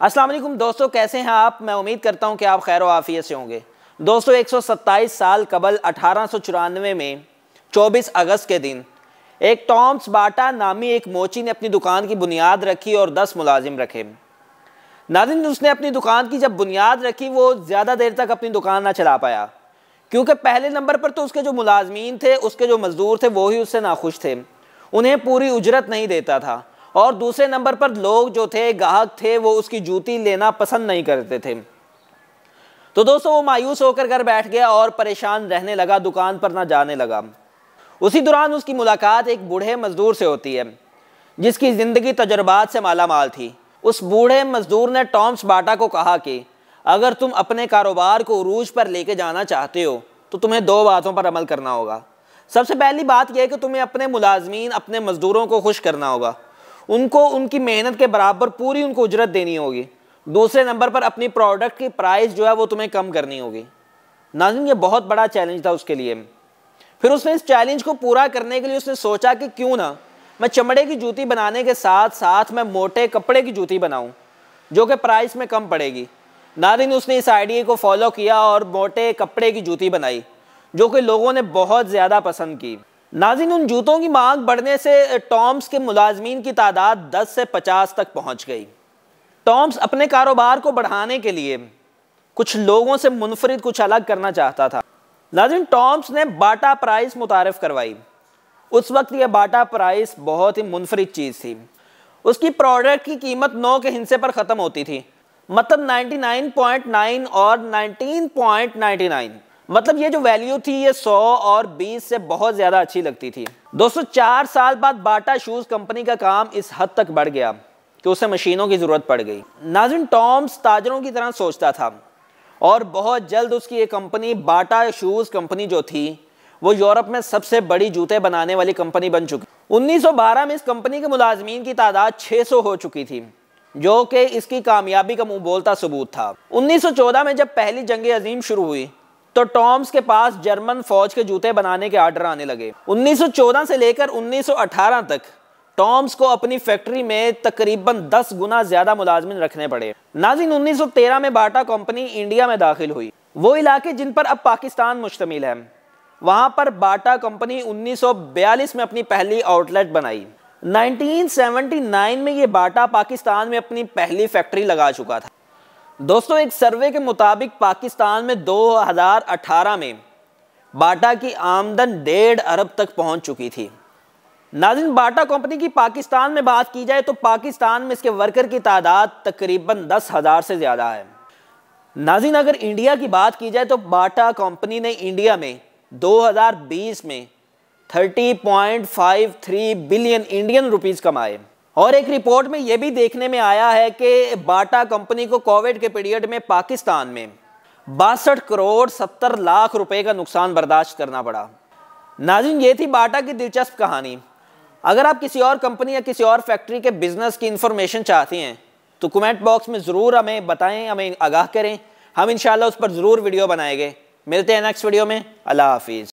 अस्सलाम वालेकुम दोस्तों कैसे हैं आप मैं उम्मीद करता हूं कि आप खैर आफियत से होंगे दोस्तों एक साल कबल अठारह में 24 अगस्त के दिन एक टॉम्स बाटा नामी एक मोची ने अपनी दुकान की बुनियाद रखी और 10 मुलाजिम रखे नादिन उसने अपनी दुकान की जब बुनियाद रखी वो ज़्यादा देर तक अपनी दुकान ना चला पाया क्योंकि पहले नंबर पर तो उसके जो मुलाजमीन थे उसके जो मज़दूर थे वो ही उससे नाखुश थे उन्हें पूरी उजरत नहीं देता था और दूसरे नंबर पर लोग जो थे गाहक थे वो उसकी जूती लेना पसंद नहीं करते थे तो दोस्तों वो मायूस होकर घर बैठ गया और परेशान रहने लगा दुकान पर ना जाने लगा उसी दौरान उसकी मुलाकात एक बूढ़े मजदूर से होती है जिसकी ज़िंदगी तजुर्बात से माला माल थी उस बूढ़े मजदूर ने टॉम्स बाटा को कहा कि अगर तुम अपने कारोबार को उरूज पर लेके जाना चाहते हो तो तुम्हें दो बातों पर अमल करना होगा सबसे पहली बात यह है कि तुम्हें अपने मुलाजमीन अपने मज़दूरों को खुश करना होगा उनको उनकी मेहनत के बराबर पूरी उनको उजरत देनी होगी दूसरे नंबर पर अपनी प्रोडक्ट की प्राइस जो है वो तुम्हें कम करनी होगी नाजिन ये बहुत बड़ा चैलेंज था उसके लिए फिर उसने इस चैलेंज को पूरा करने के लिए उसने सोचा कि क्यों ना मैं चमड़े की जूती बनाने के साथ साथ मैं मोटे कपड़े की जूती बनाऊँ जो कि प्राइस में कम पड़ेगी नादिन उसने इस आइडिया को फॉलो किया और मोटे कपड़े की जूती बनाई जो कि लोगों ने बहुत ज़्यादा पसंद की नाजिन उन जूतों की मांग बढ़ने से टॉम्स के मुलाजमीन की तादाद 10 से 50 तक पहुंच गई टॉम्स अपने कारोबार को बढ़ाने के लिए कुछ लोगों से मुनफरद कुछ अलग करना चाहता था नाजिन टॉम्स ने बाटा प्राइस मुतारफ़ करवाई उस वक्त यह बाटा प्राइस बहुत ही मुनफरद चीज़ थी उसकी प्रोडक्ट की कीमत नौ के हिस्से पर ख़त्म होती थी मतलब 99.9 और 19.99 मतलब ये जो वैल्यू थी ये 100 और 20 से बहुत ज़्यादा अच्छी लगती थी दोस्तों चार साल बाद बाटा शूज़ कंपनी का काम इस हद तक बढ़ गया कि उसे मशीनों की ज़रूरत पड़ गई नाजिन टॉम्स ताजरों की तरह सोचता था और बहुत जल्द उसकी ये कंपनी बाटा शूज़ कंपनी जो थी वो यूरोप में सबसे बड़ी जूते बनाने वाली कंपनी बन चुकी 1912 में इस कंपनी के मुलाजमीन की तादाद 600 हो चुकी थी जो कि इसकी कामयाबी का मुंह बोलता सबूत था 1914 में जब पहली जंग अजीम शुरू हुई तो टॉम्स के पास जर्मन फौज के जूते बनाने के आर्डर आने लगे 1914 से लेकर 1918 तक टॉम्स को अपनी फैक्ट्री में तकरीबन 10 गुना ज्यादा मुलाजमिन रखने पड़े नाजिन 1913 में बाटा कंपनी इंडिया में दाखिल हुई वो इलाके जिन पर अब पाकिस्तान मुश्तमिल है वहां पर बाटा कंपनी 1942 में अपनी पहली आउटलेट बनाई 1979 में ये बाटा पाकिस्तान में अपनी पहली फैक्ट्री लगा चुका था दोस्तों एक सर्वे के मुताबिक पाकिस्तान में 2018 में बाटा की आमदन डेढ़ अरब तक पहुंच चुकी थी नाजिन बाटा कंपनी की पाकिस्तान में बात की जाए तो पाकिस्तान में इसके वर्कर की तादाद तकरीबन दस हज़ार से ज़्यादा है नाजिन अगर इंडिया की बात की जाए तो बाटा कंपनी ने इंडिया में 2020 में 30.53 बिलियन इंडियन रुपीज़ कमाए और एक रिपोर्ट में यह भी देखने में आया है कि बाटा कंपनी को कोविड के पीरियड में पाकिस्तान में बासठ करोड़ सत्तर लाख रुपए का नुकसान बर्दाश्त करना पड़ा नाजिन ये थी बाटा की दिलचस्प कहानी अगर आप किसी और कंपनी या किसी और फैक्ट्री के बिजनेस की इंफॉर्मेशन चाहते हैं तो कमेंट बॉक्स में ज़रूर हमें बताएं हमें आगाह करें हम इन उस पर ज़रूर वीडियो बनाएंगे मिलते हैं नेक्स्ट वीडियो में अल्लाह हाफिज़